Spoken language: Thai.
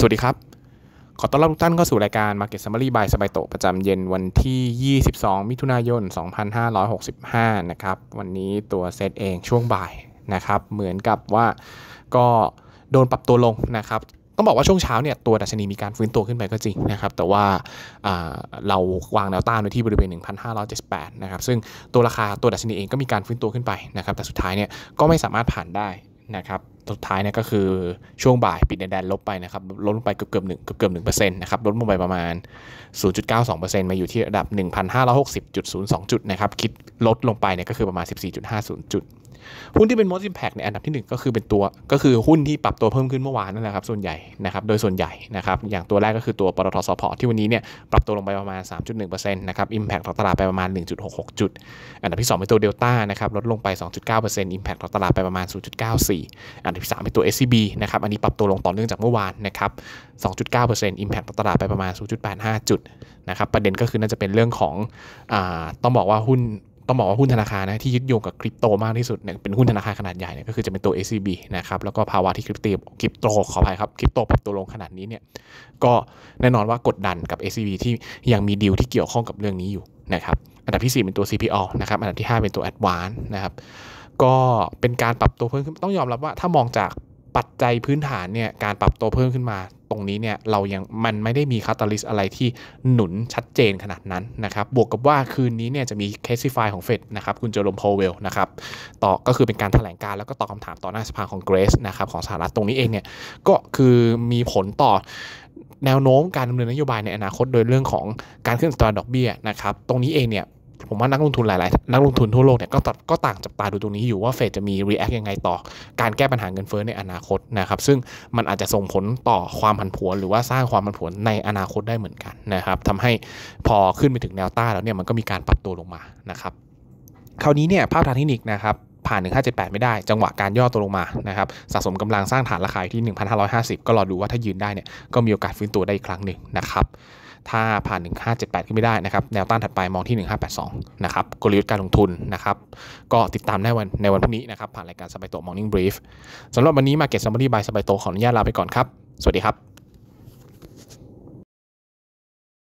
สวัสดีครับ ขอต้อนรับทุกท่านเข้าสู่รายการ Market Summary by สบายโตประจำเย็นวันที่ 22 มิถุนายน 2565 นะครับ วันนี้ตัวเซตเองช่วงบ่ายนะครับ เหมือนกับว่าก็โดนปรับตัวลงนะครับ ต้องบอกว่าช่วงเช้าเนี่ยตัวดัชนีมีการฟื้นตัวขึ้นไปก็จริงนะครับ แต่ว่าเราวางแนวต้านไว้ที่บริเวณ 1,578นะครับ ซึ่งตัวราคาตัวดัชนีเองก็มีการฟื้นตัวขึ้นไปนะครับ แต่สุดท้ายเนี่ยก็ไม่สามารถผ่านได้นะครับสุดท้ายเนี่ยก็คือช่วงบ่ายปิดในแดนลบไปนะครับ ลดลงไปเกือบเกือบหนึ่งเกือบเกือบหนึ่งเปอร์เซ็นต์นะครับ ลดลงไปประมาณ 0.92%มาอยู่ที่ระดับ 1,560.02 จุดนะครับ คิดลดลงไปเนี่ยก็คือประมาณ 14.50 จุดหุ้นที่เป็น most impact ในอันดับที่1ก็คือเป็นตัวก็คือหุ้นที่ปรับตัวเพิ่มขึ้นเมื่อวานนั่นแหละครับส่วนใหญ่นะครับโดยส่วนใหญ่นะครับอย่างตัวแรกก็คือตัวปตทสพที่วันนี้เนี่ยปรับตัวลงไปประมาณ 3.1%นะครับ impact ต่อตลาดไปประมาณ 1.66จุด อันดับที่ 2เป็นตัวเดลต้านะครับลดลงไป 2.9% impact ต่อตลาดไปประมาณ0.94อันดับที่3เป็นตัว SCB นะครับอันนี้ปรับตัวลงต่อเนื่องจากเมื่อวานนะครับ2.9% impact ต่อตลาดไปประมาณ 0.85 จุดนะครับประเด็นก็คือน่าจะเป็นเรื่องของอต้องบอกว่าหุ้นต้องบอกว่าหุ้นธนาคารนะที่ยึดโยงกับคริปโตมากที่สุดเนี่ยเป็นหุ้นธนาคารขนาดใหญ่เนี่ยก็คือจะเป็นตัว a c b นะครับแล้วก็ภาวะที่คริปโตคริปโตขออภัยครับคริปโตปรับตัวลงขนาดนี้เนี่ยก็แน่นอนว่ากดดันกับ a c b ที่ยังมีดีลที่เกี่ยวข้องกับเรื่องนี้อยู่นะครับอันดับที่ 4 เป็นตัว CPO นะครับอันดับที่5เป็นตัว Advance นะครับก็เป็นการปรับตัวเพิ่มขึ้นต้องยอมรับว่าถ้ามองจากปัจจัยพื้นฐานเนี่ยการปรับตัวเพิ่มขึ้นมา ตรงนี้เนี่ยเรายังมันไม่ได้มีคาตาลิสอะไรที่หนุนชัดเจนขนาดนั้นนะครับบวกกับว่าคืนนี้เนี่ยจะมีเคสซิฟายของเฟดนะครับคุณเจอร์ลมโพเวลนะครับต่อก็คือเป็นการถแถลงการแล้วก็ตอบคำถามต่อหน้าสภาของเกรสนะครับของสหรัฐตรงนี้เองเนี่ยก็คือมีผลต่อแนวโน้มการดำเนินนโยบายในอนาคตโดยเรื่องของการขึ้นสตตราดอกเบี้ยนะครับตรงนี้เองเนี่ยผมว่านักลงทุนหลาย ๆ นักลงทุนทั่วโลกเนี่ยก็ก็ต่างจับตาดูตรงนี้อยู่ว่าเฟดจะมีรีแอคยังไงต่อการแก้ปัญหาเงินเฟ้อในอนาคตนะครับซึ่งมันอาจจะส่งผลต่อความผันผวนหรือว่าสร้างความผันผวนในอนาคตได้เหมือนกันนะครับทำให้พอขึ้นไปถึงแนวต้าแล้วเนี่ยมันก็มีการปรับตัวลงมานะครับคราวนี้เนี่ยภาพทางเทคนิคนะครับผ่าน 1578 ไม่ได้จังหวะการย่อตัวลงมานะครับสะสมกำลังสร้างฐานราคาที่ 1550 ก็รอดูว่าถ้ายืนได้เนี่ยก็มีโอกาสฟื้นตัวได้อีกครั้งหนึ่งนะครับถ้าผ่าน 1578ขึ้นไม่ได้นะครับ แนวต้านถัดไปมองที่ 1582 นะครับกลยุทธ์การลงทุนนะครับ ก็ติดตามได้วันในวันพรุ่งนี้นะครับ ผ่านรายการสบายโตมอร์นิ่งบรีฟสำหรับวันนี้ Market Summary by สบายโตขออนุญาตลาไปก่อนครับ สวัสดีครับ